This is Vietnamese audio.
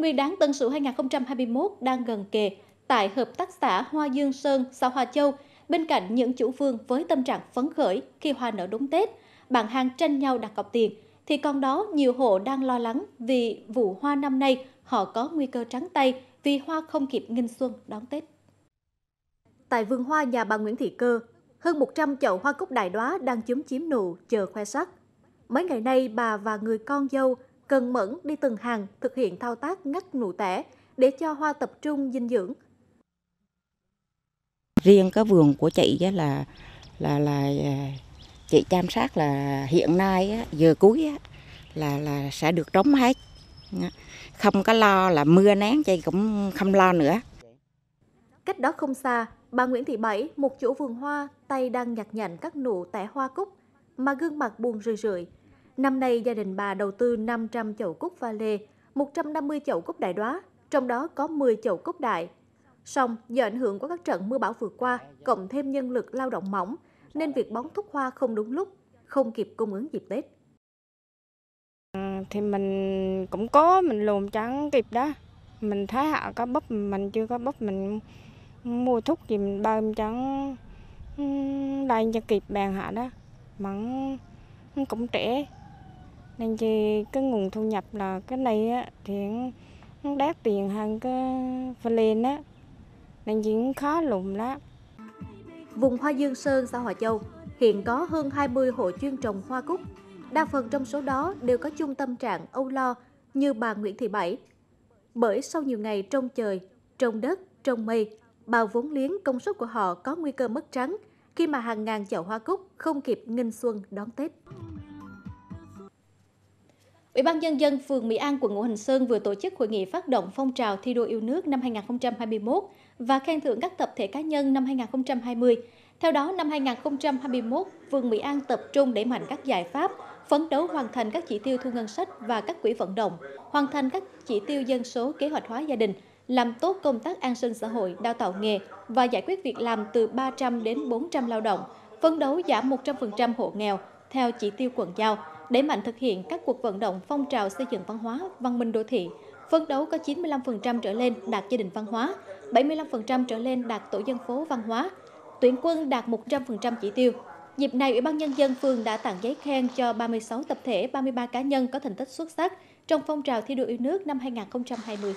Nguyên đáng Tân Sửu 2021 đang gần kề tại hợp tác xã Hoa Dương Sơn, xã Hoa Châu. Bên cạnh những chủ vườn với tâm trạng phấn khởi khi hoa nở đúng Tết, bạn hàng tranh nhau đặt cọc tiền, thì còn đó nhiều hộ đang lo lắng vì vụ hoa năm nay họ có nguy cơ trắng tay vì hoa không kịp nghinh xuân đón Tết. Tại vườn hoa nhà bà Nguyễn Thị Cơ, hơn 100 chậu hoa cúc đại đóa đang chấm chiếm nụ chờ khoe sắc. Mấy ngày nay bà và người con dâu cần mẫn đi từng hàng thực hiện thao tác ngắt nụ tẻ để cho hoa tập trung dinh dưỡng. Riêng cái vườn của chị là là là à, chị chăm sát là hiện nay á, giờ cuối á, là là sẽ được trống hết không có lo là mưa nắng chị cũng không lo nữa cách đó không xa bà Nguyễn Thị Bảy một chủ vườn hoa tay đang nhặt nhạnh các nụ tẻ hoa cúc mà gương mặt buồn rười rượi Năm nay, gia đình bà đầu tư 500 chậu cúc va lê, 150 chậu cúc đại đoá, trong đó có 10 chậu cúc đại. Song, do ảnh hưởng của các trận mưa bão vừa qua, cộng thêm nhân lực lao động mỏng, nên việc bón thúc hoa không đúng lúc, không kịp cung ứng dịp Tết. À, thì mình cũng có, mình lùm trắng kịp đó. Mình thái hạ có bắp, mình chưa có bắp, mình mua thuốc gì mình bơm trắng đầy cho kịp bàn hạ đó. Mặn cũng trẻ nên chỉ cái nguồn thu nhập là cái này á, thì nó đắt tiền hơn cái phần lên á nên chỉ khó lùm lắm vùng hoa dương sơn xã hòa châu hiện có hơn 20 hộ chuyên trồng hoa cúc đa phần trong số đó đều có chung tâm trạng âu lo như bà Nguyễn Thị Bảy. Bởi sau nhiều ngày trong trời, trong đất, trong mây, bao vốn liếng công suất của họ có nguy cơ mất trắng khi mà hàng ngàn chậu hoa cúc không kịp nghênh xuân đón Tết. Ủy ban nhân dân phường Mỹ An, quận Ngũ Hành Sơn vừa tổ chức hội nghị phát động phong trào thi đua yêu nước năm 2021 và khen thưởng các tập thể cá nhân năm 2020. Theo đó, năm 2021, phường Mỹ An tập trung đẩy mạnh các giải pháp phấn đấu hoàn thành các chỉ tiêu thu ngân sách và các quỹ vận động, hoàn thành các chỉ tiêu dân số kế hoạch hóa gia đình, làm tốt công tác an sinh xã hội, đào tạo nghề và giải quyết việc làm từ 300 đến 400 lao động, phấn đấu giảm 100% hộ nghèo theo chỉ tiêu quận giao đẩy mạnh thực hiện các cuộc vận động phong trào xây dựng văn hóa, văn minh đô thị, phấn đấu có 95% trở lên đạt gia đình văn hóa, 75% trở lên đạt tổ dân phố văn hóa, tuyển quân đạt 100% chỉ tiêu. Dịp này, Ủy ban Nhân dân phường đã tặng giấy khen cho 36 tập thể, 33 cá nhân có thành tích xuất sắc trong phong trào thi đua yêu nước năm 2020.